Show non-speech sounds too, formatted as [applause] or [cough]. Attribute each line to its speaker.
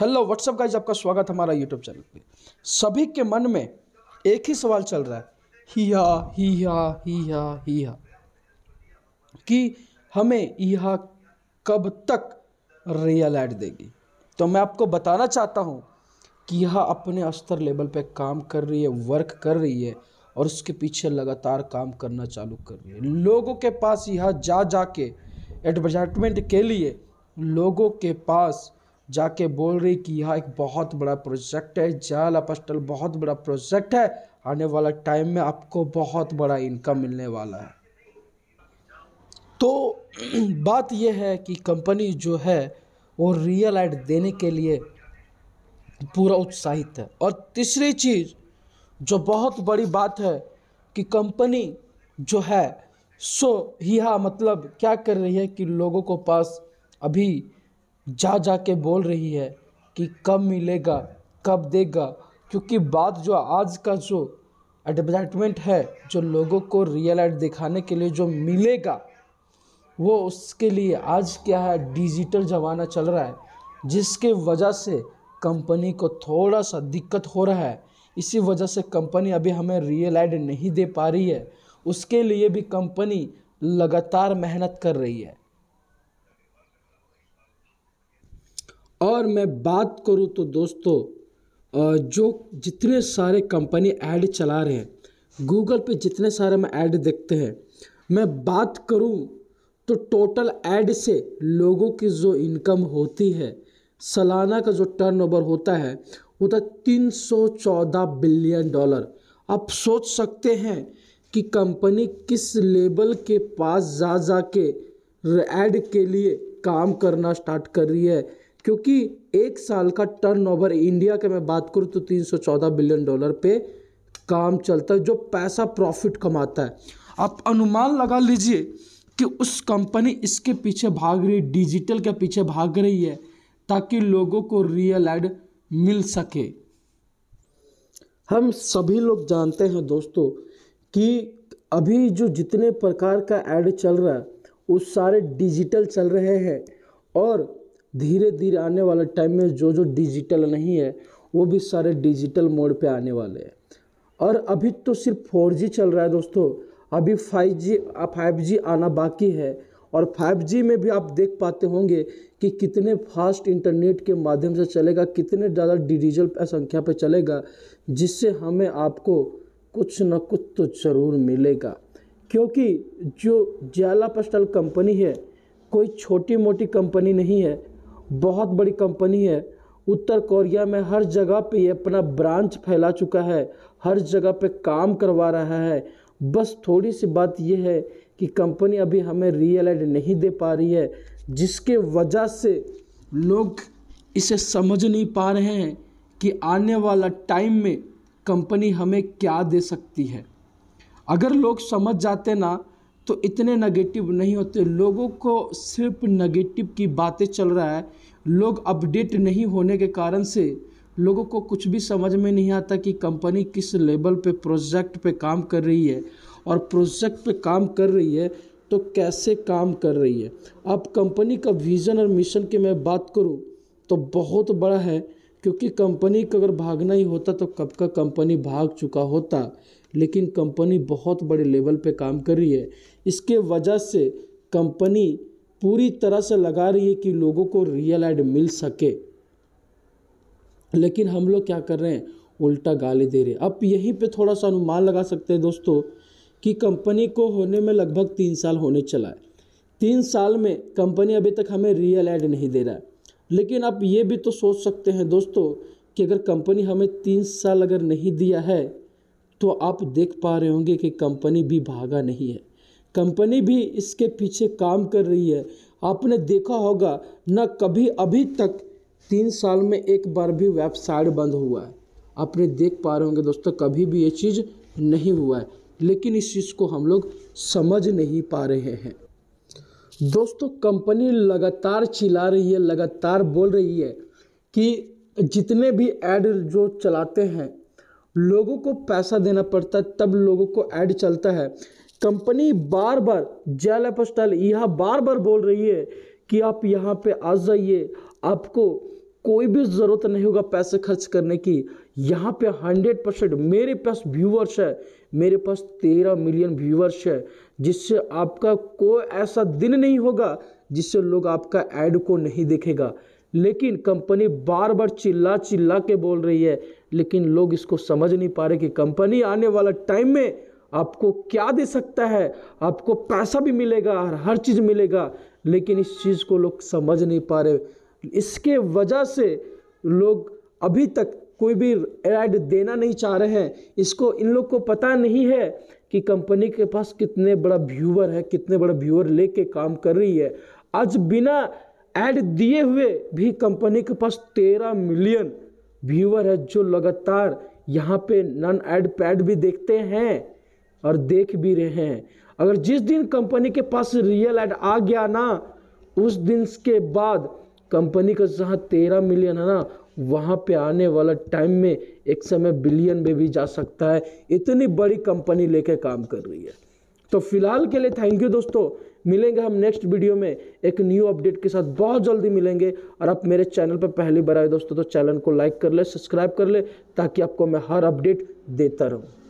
Speaker 1: hello what's up guys आपका स्वागत हमारा यूट्यूब चैनल पे सभी के मन में एक ही सवाल चल रहा है ही हा ही हा कि हमें यह कब तक रियल एड देगी तो मैं आपको बताना चाहता हूँ कि यह अपने स्तर लेवल पे काम कर रही है वर्क कर रही है और उसके पीछे लगातार काम करना चालू कर रही है लोगों के पास यह जा जा के एडवर्टाइजमेंट के लिए लोगों के पास जाके बोल रही कि यह एक बहुत बड़ा प्रोजेक्ट है जाल अपस्टल बहुत बड़ा प्रोजेक्ट है आने वाला टाइम में आपको बहुत बड़ा इनकम मिलने वाला है तो [clears throat] बात यह है कि कंपनी जो है वो रियल एड देने के लिए पूरा उत्साहित है और तीसरी चीज़ जो बहुत बड़ी बात है कि कंपनी जो है सो यह मतलब क्या कर रही है कि लोगों को पास अभी जा जा के बोल रही है कि कब मिलेगा कब देगा क्योंकि बात जो आज का जो एडवर्टाइजमेंट है जो लोगों को रियल एड दिखाने के लिए जो मिलेगा वो उसके लिए आज क्या है डिजिटल ज़माना चल रहा है जिसके वजह से कंपनी को थोड़ा सा दिक्कत हो रहा है इसी वजह से कंपनी अभी हमें रियल एड नहीं दे पा रही है उसके लिए भी कंपनी लगातार मेहनत कर रही है और मैं बात करूँ तो दोस्तों जो जितने सारे कंपनी ऐड चला रहे हैं गूगल पे जितने सारे मैं ऐड देखते हैं मैं बात करूँ तो टोटल ऐड से लोगों की जो इनकम होती है सालाना का जो टर्नओवर होता है वो था तीन सौ चौदह बिलियन डॉलर आप सोच सकते हैं कि कंपनी किस लेवल के पास जा जा के ऐड के लिए काम करना स्टार्ट कर रही है क्योंकि एक साल का टर्नओवर इंडिया के मैं बात करूँ तो 314 बिलियन डॉलर पे काम चलता है जो पैसा प्रॉफिट कमाता है आप अनुमान लगा लीजिए कि उस कंपनी इसके पीछे भाग रही डिजिटल के पीछे भाग रही है ताकि लोगों को रियल एड मिल सके हम सभी लोग जानते हैं दोस्तों कि अभी जो जितने प्रकार का ऐड चल रहा है वो सारे डिजिटल चल रहे हैं और धीरे धीरे आने वाले टाइम में जो जो डिजिटल नहीं है वो भी सारे डिजिटल मोड पे आने वाले हैं और अभी तो सिर्फ फोर जी चल रहा है दोस्तों अभी फाइव जी फाइव जी आना बाकी है और फाइव जी में भी आप देख पाते होंगे कि कितने फास्ट इंटरनेट के माध्यम से चलेगा कितने ज़्यादा डिजिटल संख्या पे चलेगा जिससे हमें आपको कुछ न कुछ तो ज़रूर मिलेगा क्योंकि जो जयाला पस्टल कंपनी है कोई छोटी मोटी कंपनी नहीं है बहुत बड़ी कंपनी है उत्तर कोरिया में हर जगह पे ये अपना ब्रांच फैला चुका है हर जगह पे काम करवा रहा है बस थोड़ी सी बात यह है कि कंपनी अभी हमें रियल एड नहीं दे पा रही है जिसके वजह से लोग इसे समझ नहीं पा रहे हैं कि आने वाला टाइम में कंपनी हमें क्या दे सकती है अगर लोग समझ जाते ना तो इतने नेगेटिव नहीं होते लोगों को सिर्फ नेगेटिव की बातें चल रहा है लोग अपडेट नहीं होने के कारण से लोगों को कुछ भी समझ में नहीं आता कि कंपनी किस लेवल पे प्रोजेक्ट पे काम कर रही है और प्रोजेक्ट पे काम कर रही है तो कैसे काम कर रही है अब कंपनी का विज़न और मिशन की मैं बात करूँ तो बहुत बड़ा है क्योंकि कंपनी का अगर भागना ही होता तो कब का कंपनी भाग चुका होता लेकिन कंपनी बहुत बड़े लेवल पे काम कर रही है इसके वजह से कंपनी पूरी तरह से लगा रही है कि लोगों को रियल एड मिल सके लेकिन हम लोग क्या कर रहे हैं उल्टा गाली दे रहे हैं अब यहीं पे थोड़ा सा अनुमान लगा सकते हैं दोस्तों कि कंपनी को होने में लगभग तीन साल होने चला है तीन साल में कंपनी अभी तक हमें रियल एड नहीं दे रहा है लेकिन आप ये भी तो सोच सकते हैं दोस्तों कि अगर कंपनी हमें तीन साल अगर नहीं दिया है तो आप देख पा रहे होंगे कि कंपनी भी भागा नहीं है कंपनी भी इसके पीछे काम कर रही है आपने देखा होगा ना कभी अभी तक तीन साल में एक बार भी वेबसाइट बंद हुआ है आपने देख पा रहे होंगे दोस्तों कभी भी ये चीज़ नहीं हुआ है लेकिन इस चीज़ को हम लोग समझ नहीं पा रहे हैं दोस्तों कंपनी लगातार चिल्ला रही है लगातार बोल रही है कि जितने भी ऐड जो चलाते हैं लोगों को पैसा देना पड़ता है तब लोगों को ऐड चलता है कंपनी बार बार जेल एफ स्टाइल यह बार बार बोल रही है कि आप यहाँ पे आ जाइए आपको कोई भी ज़रूरत नहीं होगा पैसे खर्च करने की यहाँ पे हंड्रेड परसेंट मेरे पास व्यूअर्स है मेरे पास तेरह मिलियन व्यूअर्स है जिससे आपका कोई ऐसा दिन नहीं होगा जिससे लोग आपका ऐड को नहीं देखेगा लेकिन कंपनी बार बार चिल्ला चिल्ला के बोल रही है लेकिन लोग इसको समझ नहीं पा रहे कि कंपनी आने वाला टाइम में आपको क्या दे सकता है आपको पैसा भी मिलेगा हर चीज़ मिलेगा लेकिन इस चीज़ को लोग समझ नहीं पा रहे इसके वजह से लोग अभी तक कोई भी एड देना नहीं चाह रहे हैं इसको इन लोग को पता नहीं है कि कंपनी के पास कितने बड़ा व्यूअर है कितने बड़ा व्यूअर लेके काम कर रही है आज बिना ऐड दिए हुए भी कंपनी के पास तेरह मिलियन व्यूअर है जो लगातार यहाँ पे नन ऐड पैड भी देखते हैं और देख भी रहे हैं अगर जिस दिन कंपनी के पास रियल ऐड आ गया ना उस दिन के बाद कंपनी का जहाँ तेरह मिलियन है ना वहाँ पे आने वाला टाइम में एक समय बिलियन में भी जा सकता है इतनी बड़ी कंपनी लेके काम कर रही है तो फिलहाल के लिए थैंक यू दोस्तों मिलेंगे हम नेक्स्ट वीडियो में एक न्यू अपडेट के साथ बहुत जल्दी मिलेंगे और आप मेरे चैनल पर पहली बार आए दोस्तों तो चैनल को लाइक कर ले सब्सक्राइब कर ले ताकि आपको मैं हर अपडेट देता रहूँ